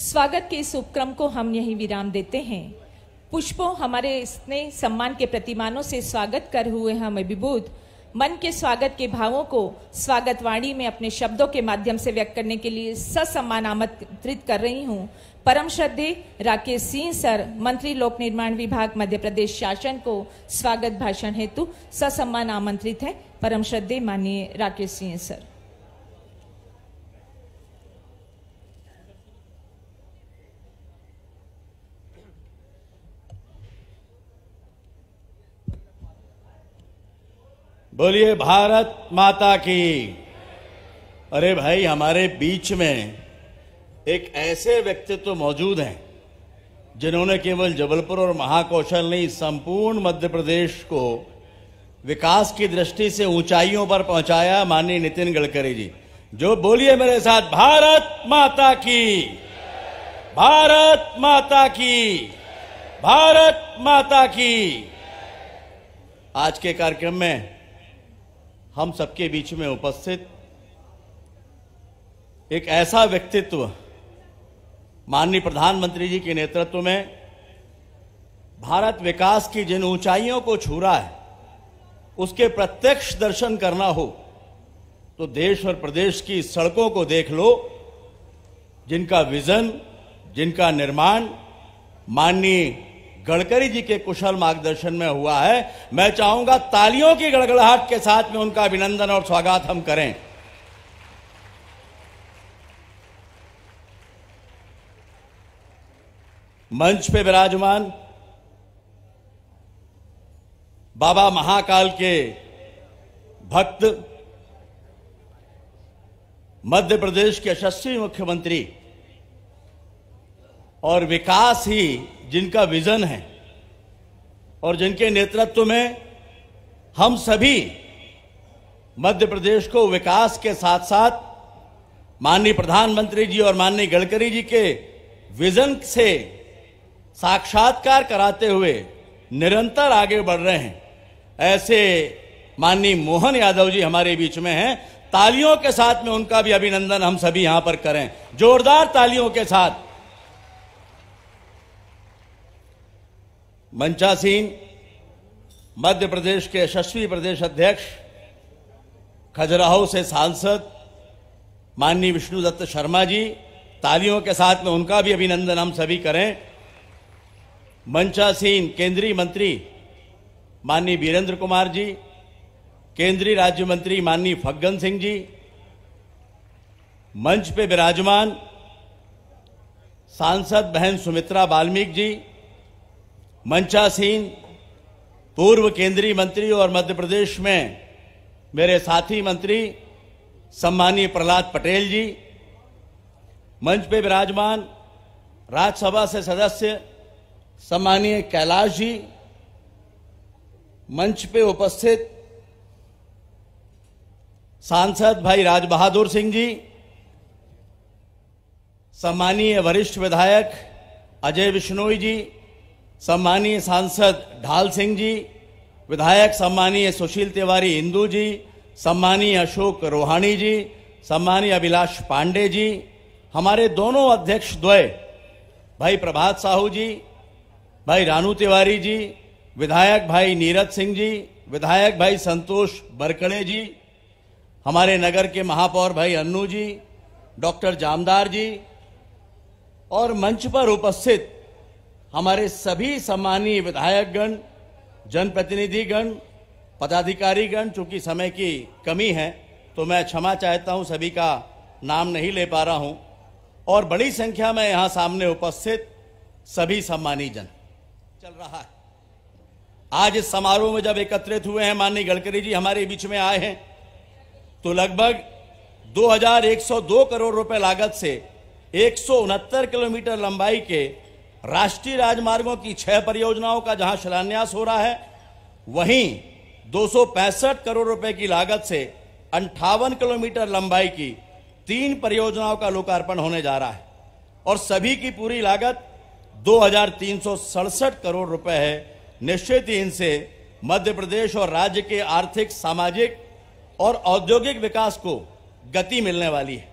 स्वागत के इस उपक्रम को हम यहीं विराम देते हैं पुष्पों हमारे स्नेह सम्मान के प्रतिमानों से स्वागत कर हुए हम अभिभूत मन के स्वागत के भावों को स्वागत वाणी में अपने शब्दों के माध्यम से व्यक्त करने के लिए ससम्मान आमंत्रित कर रही हूँ परम श्रद्धे राकेश सिंह सर मंत्री लोक निर्माण विभाग मध्य प्रदेश शासन को स्वागत भाषण हेतु ससम्मान आमंत्रित है परम श्रद्धे माननीय राकेश सिंह सर बोलिए भारत माता की अरे भाई हमारे बीच में एक ऐसे व्यक्तित्व तो मौजूद हैं जिन्होंने केवल जबलपुर और महाकौशल नहीं संपूर्ण मध्य प्रदेश को विकास की दृष्टि से ऊंचाइयों पर पहुंचाया माननीय नितिन गडकरी जी जो बोलिए मेरे साथ भारत माता की भारत माता की भारत माता की आज के कार्यक्रम में हम सबके बीच में उपस्थित एक ऐसा व्यक्तित्व माननीय प्रधानमंत्री जी के नेतृत्व में भारत विकास की जिन ऊंचाइयों को छू रहा है उसके प्रत्यक्ष दर्शन करना हो तो देश और प्रदेश की सड़कों को देख लो जिनका विजन जिनका निर्माण माननीय गडकरी जी के कुशल मार्गदर्शन में हुआ है मैं चाहूंगा तालियों की गड़गड़ाहट के साथ में उनका अभिनंदन और स्वागत हम करें मंच पे विराजमान बाबा महाकाल के भक्त मध्य प्रदेश के यशस्वी मुख्यमंत्री और विकास ही जिनका विजन है और जिनके नेतृत्व में हम सभी मध्य प्रदेश को विकास के साथ साथ माननीय प्रधानमंत्री जी और माननीय गडकरी जी के विजन से साक्षात्कार कराते हुए निरंतर आगे बढ़ रहे हैं ऐसे माननीय मोहन यादव जी हमारे बीच में हैं तालियों के साथ में उनका भी अभिनंदन हम सभी यहां पर करें जोरदार तालियों के साथ मंचासीन मध्य प्रदेश के यशस्वी प्रदेश अध्यक्ष खजुराहो से सांसद माननीय विष्णु दत्त शर्मा जी तालियों के साथ में उनका भी अभिनंदन हम सभी करें मंचासीन केंद्रीय मंत्री माननीय वीरेंद्र कुमार जी केंद्रीय राज्य मंत्री माननीय फग्गन सिंह जी मंच पे विराजमान सांसद बहन सुमित्रा बाल्मीक जी मंचासीन पूर्व केंद्रीय मंत्री और मध्य प्रदेश में मेरे साथी मंत्री सम्मानीय प्रहलाद पटेल जी मंच पे विराजमान राज्यसभा से सदस्य सम्मानीय कैलाश जी मंच पे उपस्थित सांसद भाई राज बहादुर सिंह जी सम्मानीय वरिष्ठ विधायक अजय विश्नोई जी सम्मानीय सांसद ढाल सिंह जी विधायक सम्मानीय सुशील तिवारी इंदू जी सम्मानीय अशोक रोहाणी जी सम्मानीय अभिलाष पांडे जी हमारे दोनों अध्यक्ष द्वय भाई प्रभात साहू जी भाई रानू तिवारी जी विधायक भाई नीरज सिंह जी विधायक भाई संतोष बरकड़े जी हमारे नगर के महापौर भाई अन्नू जी डॉक्टर जामदार जी और मंच पर उपस्थित हमारे सभी सम्मानीय विधायकगण जनप्रतिनिधिगण पदाधिकारीगण चूंकि समय की कमी है तो मैं क्षमा चाहता हूं सभी का नाम नहीं ले पा रहा हूं और बड़ी संख्या में यहां सामने उपस्थित सभी सम्मानी जन चल रहा है आज इस समारोह में जब एकत्रित हुए हैं माननीय गडकरी जी हमारे बीच में आए हैं तो लगभग 2102 करोड़ रुपए लागत से एक किलोमीटर लंबाई के राष्ट्रीय राजमार्गों की छह परियोजनाओं का जहां शिलान्यास हो रहा है वहीं दो करोड़ रुपए की लागत से अंठावन किलोमीटर लंबाई की तीन परियोजनाओं का लोकार्पण होने जा रहा है और सभी की पूरी लागत दो करोड़ रुपए है निश्चित ही इनसे मध्य प्रदेश और राज्य के आर्थिक सामाजिक और औद्योगिक विकास को गति मिलने वाली है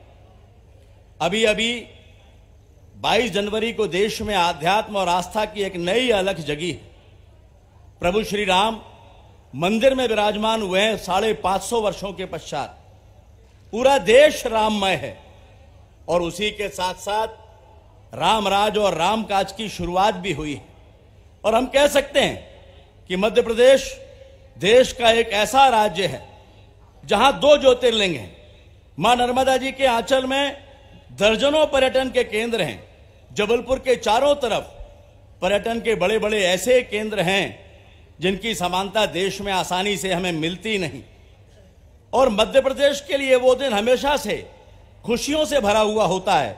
अभी अभी 22 जनवरी को देश में आध्यात्म और आस्था की एक नई अलख जगी है प्रभु श्री राम मंदिर में विराजमान हुए हैं साढ़े पांच सौ वर्षों के पश्चात पूरा देश राममय है और उसी के साथ साथ रामराज और रामकाज की शुरुआत भी हुई है और हम कह सकते हैं कि मध्य प्रदेश देश का एक ऐसा राज्य है जहां दो ज्योतिर्लिंग हैं मां नर्मदा जी के आंचल में दर्जनों पर्यटन के केंद्र हैं जबलपुर के चारों तरफ पर्यटन के बड़े बड़े ऐसे केंद्र हैं जिनकी समानता देश में आसानी से हमें मिलती नहीं और मध्य प्रदेश के लिए वो दिन हमेशा से खुशियों से भरा हुआ होता है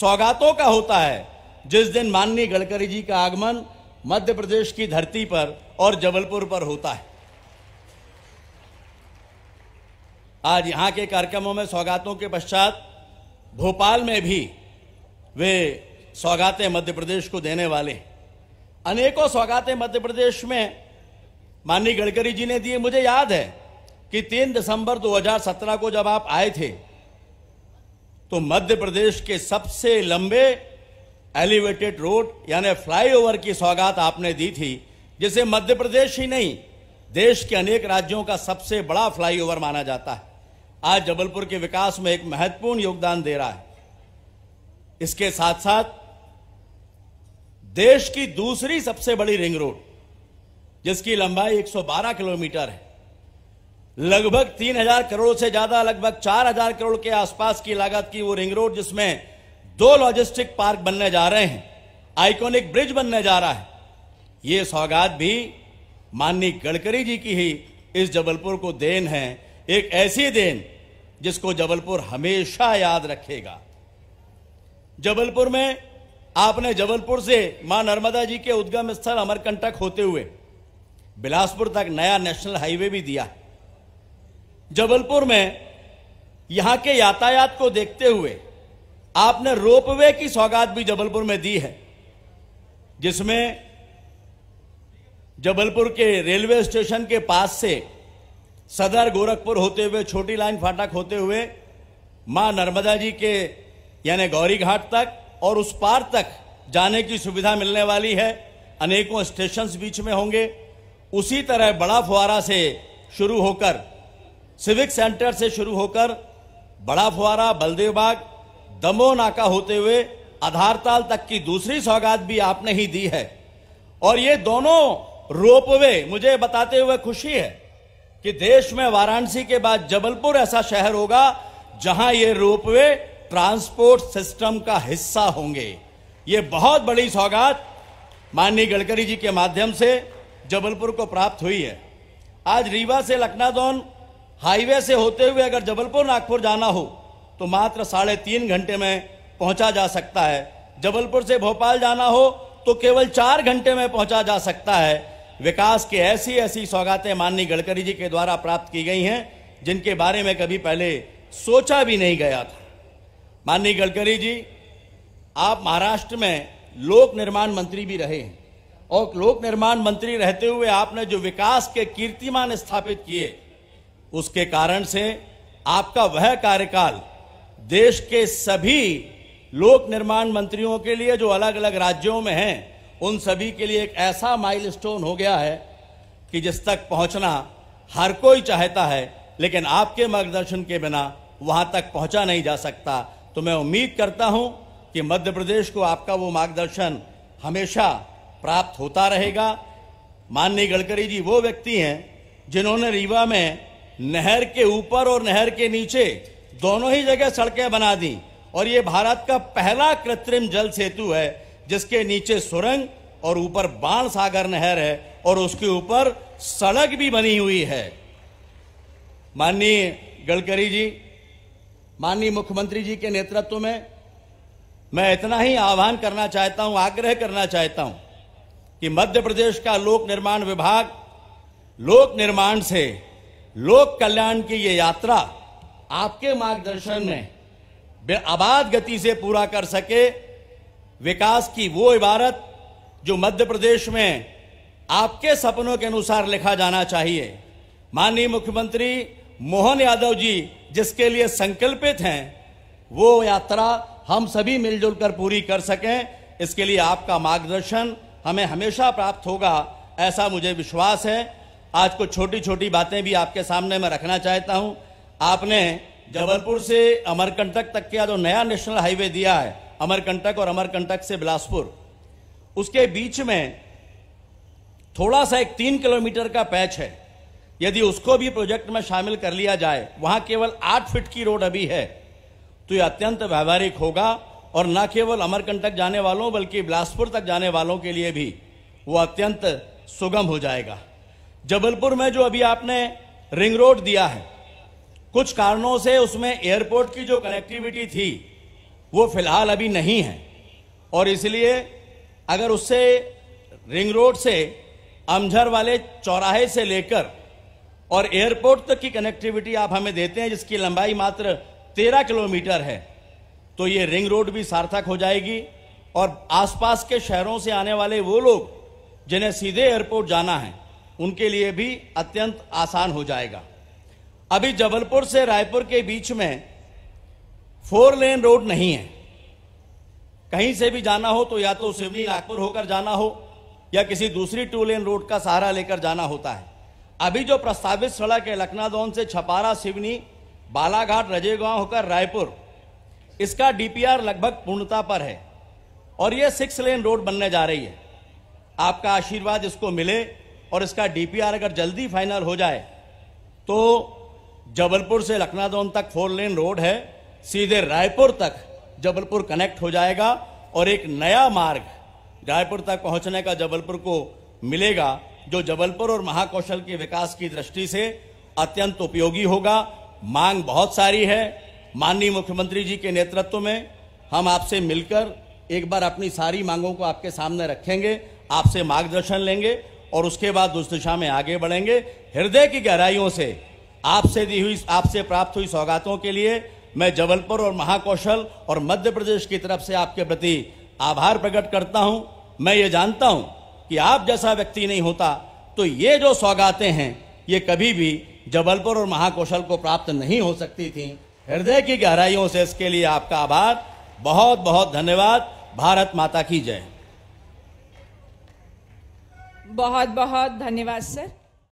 सौगातों का होता है जिस दिन माननीय गडकरी जी का आगमन मध्य प्रदेश की धरती पर और जबलपुर पर होता है आज यहां के कार्यक्रमों में सौगातों के पश्चात भोपाल में भी वे सौगातें मध्य प्रदेश को देने वाले अनेकों सौगातें मध्य प्रदेश में माननीय गडकरी जी ने दिए मुझे याद है कि 3 दिसंबर 2017 को जब आप आए थे तो मध्य प्रदेश के सबसे लंबे एलिवेटेड रोड यानी फ्लाईओवर की सौगात आपने दी थी जिसे मध्य प्रदेश ही नहीं देश के अनेक राज्यों का सबसे बड़ा फ्लाईओवर माना जाता है आज जबलपुर के विकास में एक महत्वपूर्ण योगदान दे रहा है इसके साथ साथ देश की दूसरी सबसे बड़ी रिंग रोड जिसकी लंबाई 112 किलोमीटर है लगभग 3000 करोड़ से ज्यादा लगभग 4000 करोड़ के आसपास की लागत की वो रिंग रोड जिसमें दो लॉजिस्टिक पार्क बनने जा रहे हैं आइकॉनिक ब्रिज बनने जा रहा है ये सौगात भी माननीय गडकरी जी की ही इस जबलपुर को देन है एक ऐसी देन जिसको जबलपुर हमेशा याद रखेगा जबलपुर में आपने जबलपुर से मां नर्मदा जी के उद्गम स्थल अमरकंटक होते हुए बिलासपुर तक नया नेशनल हाईवे भी दिया जबलपुर में यहां के यातायात को देखते हुए आपने रोपवे की सौगात भी जबलपुर में दी है जिसमें जबलपुर के रेलवे स्टेशन के पास से सदर गोरखपुर होते हुए छोटी लाइन फाटक होते हुए मां नर्मदा जी के यानी गौरी घाट तक और उस पार तक जाने की सुविधा मिलने वाली है अनेकों स्टेशन बीच में होंगे उसी तरह बड़ा फुहारा से शुरू होकर सिविक सेंटर से शुरू होकर बड़ा फुहारा बलदेव बाग दमो नाका होते हुए आधारताल तक की दूसरी सौगात भी आपने ही दी है और ये दोनों रोपवे मुझे बताते हुए खुशी है कि देश में वाराणसी के बाद जबलपुर ऐसा शहर होगा जहां ये रोपवे ट्रांसपोर्ट सिस्टम का हिस्सा होंगे ये बहुत बड़ी सौगात माननीय गडकरी जी के माध्यम से जबलपुर को प्राप्त हुई है आज रीवा से लखनादौन हाईवे से होते हुए अगर जबलपुर नागपुर जाना हो तो मात्र साढ़े तीन घंटे में पहुंचा जा सकता है जबलपुर से भोपाल जाना हो तो केवल चार घंटे में पहुंचा जा सकता है विकास के ऐसी ऐसी सौगातें माननीय गडकरी जी के द्वारा प्राप्त की गई हैं जिनके बारे में कभी पहले सोचा भी नहीं गया था माननीय गडकरी जी आप महाराष्ट्र में लोक निर्माण मंत्री भी रहे हैं और लोक निर्माण मंत्री रहते हुए आपने जो विकास के कीर्तिमान स्थापित किए उसके कारण से आपका वह कार्यकाल देश के सभी लोक निर्माण मंत्रियों के लिए जो अलग अलग राज्यों में हैं उन सभी के लिए एक ऐसा माइलस्टोन हो गया है कि जिस तक पहुंचना हर कोई चाहता है लेकिन आपके मार्गदर्शन के बिना वहां तक पहुंचा नहीं जा सकता तो मैं उम्मीद करता हूं कि मध्य प्रदेश को आपका वो मार्गदर्शन हमेशा प्राप्त होता रहेगा माननीय गडकरी जी वो व्यक्ति हैं जिन्होंने रीवा में नहर के ऊपर और नहर के नीचे दोनों ही जगह सड़कें बना दी और ये भारत का पहला कृत्रिम जल सेतु है जिसके नीचे सुरंग और ऊपर बाण सागर नहर है और उसके ऊपर सड़क भी बनी हुई है माननीय गडकरी जी माननीय मुख्यमंत्री जी के नेतृत्व में मैं इतना ही आह्वान करना चाहता हूं आग्रह करना चाहता हूं कि मध्य प्रदेश का लोक निर्माण विभाग लोक निर्माण से लोक कल्याण की ये यात्रा आपके मार्गदर्शन में आबाद गति से पूरा कर सके विकास की वो इबारत जो मध्य प्रदेश में आपके सपनों के अनुसार लिखा जाना चाहिए माननीय मुख्यमंत्री मोहन यादव जी जिसके लिए संकल्पित हैं वो यात्रा हम सभी मिलजुल कर पूरी कर सकें इसके लिए आपका मार्गदर्शन हमें हमेशा प्राप्त होगा ऐसा मुझे विश्वास है आज कुछ छोटी छोटी बातें भी आपके सामने मैं रखना चाहता हूं आपने जबलपुर से अमरकंटक तक का जो नया नेशनल हाईवे दिया है अमरकंटक और अमरकंटक से बिलासपुर उसके बीच में थोड़ा सा एक तीन किलोमीटर का पैच है यदि उसको भी प्रोजेक्ट में शामिल कर लिया जाए वहां केवल आठ फीट की रोड अभी है तो यह अत्यंत व्यावहारिक होगा और न केवल अमरकंटक जाने वालों बल्कि बिलासपुर तक जाने वालों के लिए भी वो अत्यंत सुगम हो जाएगा जबलपुर में जो अभी आपने रिंग रोड दिया है कुछ कारणों से उसमें एयरपोर्ट की जो कनेक्टिविटी थी वो फिलहाल अभी नहीं है और इसलिए अगर उससे रिंग रोड से अमझर वाले चौराहे से लेकर और एयरपोर्ट तक की कनेक्टिविटी आप हमें देते हैं जिसकी लंबाई मात्र तेरह किलोमीटर है तो ये रिंग रोड भी सार्थक हो जाएगी और आसपास के शहरों से आने वाले वो लोग जिन्हें सीधे एयरपोर्ट जाना है उनके लिए भी अत्यंत आसान हो जाएगा अभी जबलपुर से रायपुर के बीच में फोर लेन रोड नहीं है कहीं से भी जाना हो तो या तो सिवनी नागपुर होकर जाना हो या किसी दूसरी टू लेन रोड का सहारा लेकर जाना होता है अभी जो प्रस्तावित सड़क है लखनादौन से छपारा सिवनी बालाघाट रजेगांव होकर रायपुर इसका डीपीआर लगभग पूर्णता पर है और यह सिक्स लेन रोड बनने जा रही है आपका आशीर्वाद इसको मिले और इसका डीपीआर अगर जल्दी फाइनल हो जाए तो जबलपुर से लखनादौन तक फोर लेन रोड है सीधे रायपुर तक जबलपुर कनेक्ट हो जाएगा और एक नया मार्ग रायपुर तक पहुंचने का जबलपुर को मिलेगा जो जबलपुर और महाकौशल के विकास की दृष्टि से अत्यंत उपयोगी होगा मांग बहुत सारी है माननीय मुख्यमंत्री जी के नेतृत्व में हम आपसे मिलकर एक बार अपनी सारी मांगों को आपके सामने रखेंगे आपसे मार्गदर्शन लेंगे और उसके बाद उस दिशा में आगे बढ़ेंगे हृदय की गहराइयों से आपसे दी हुई आपसे प्राप्त हुई सौगातों के लिए मैं जबलपुर और महाकौशल और मध्य प्रदेश की तरफ से आपके प्रति आभार प्रकट करता हूं मैं ये जानता हूं कि आप जैसा व्यक्ति नहीं होता तो ये जो सौगातें हैं ये कभी भी जबलपुर और महाकौशल को प्राप्त नहीं हो सकती थी हृदय की गहराइयों से इसके लिए आपका आभार बहुत बहुत धन्यवाद भारत माता की जय बहुत बहुत धन्यवाद सर